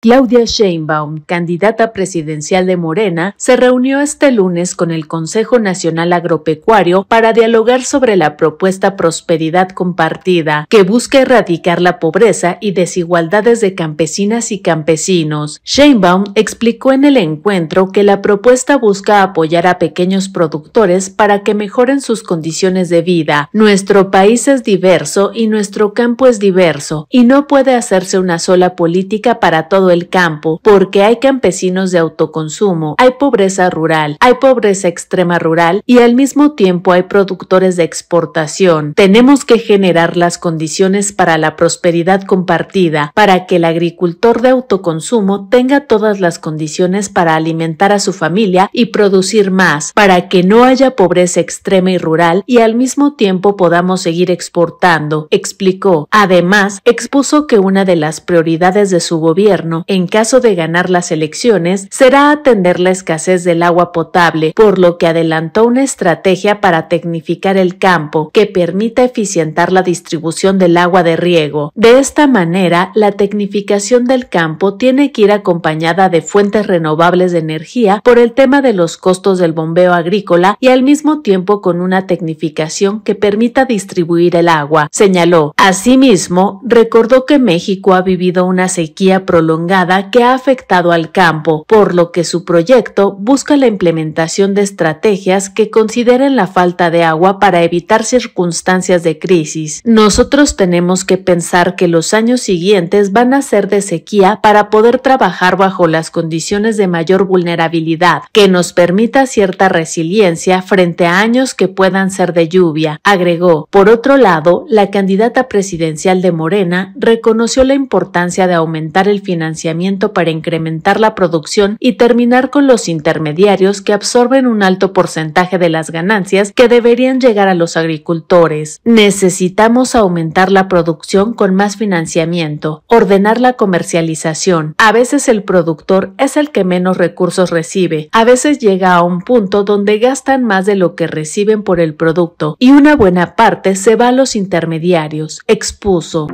Claudia Sheinbaum, candidata presidencial de Morena, se reunió este lunes con el Consejo Nacional Agropecuario para dialogar sobre la propuesta Prosperidad Compartida, que busca erradicar la pobreza y desigualdades de campesinas y campesinos. Sheinbaum explicó en el encuentro que la propuesta busca apoyar a pequeños productores para que mejoren sus condiciones de vida. Nuestro país es diverso y nuestro campo es diverso, y no puede hacerse una sola política para todos el campo, porque hay campesinos de autoconsumo, hay pobreza rural, hay pobreza extrema rural y al mismo tiempo hay productores de exportación. Tenemos que generar las condiciones para la prosperidad compartida, para que el agricultor de autoconsumo tenga todas las condiciones para alimentar a su familia y producir más, para que no haya pobreza extrema y rural y al mismo tiempo podamos seguir exportando, explicó. Además, expuso que una de las prioridades de su gobierno en caso de ganar las elecciones, será atender la escasez del agua potable, por lo que adelantó una estrategia para tecnificar el campo que permita eficientar la distribución del agua de riego. De esta manera, la tecnificación del campo tiene que ir acompañada de fuentes renovables de energía por el tema de los costos del bombeo agrícola y al mismo tiempo con una tecnificación que permita distribuir el agua, señaló. Asimismo, recordó que México ha vivido una sequía prolongada que ha afectado al campo, por lo que su proyecto busca la implementación de estrategias que consideren la falta de agua para evitar circunstancias de crisis. Nosotros tenemos que pensar que los años siguientes van a ser de sequía para poder trabajar bajo las condiciones de mayor vulnerabilidad, que nos permita cierta resiliencia frente a años que puedan ser de lluvia, agregó. Por otro lado, la candidata presidencial de Morena reconoció la importancia de aumentar el financiamiento financiamiento para incrementar la producción y terminar con los intermediarios que absorben un alto porcentaje de las ganancias que deberían llegar a los agricultores. Necesitamos aumentar la producción con más financiamiento, ordenar la comercialización. A veces el productor es el que menos recursos recibe, a veces llega a un punto donde gastan más de lo que reciben por el producto y una buena parte se va a los intermediarios, expuso.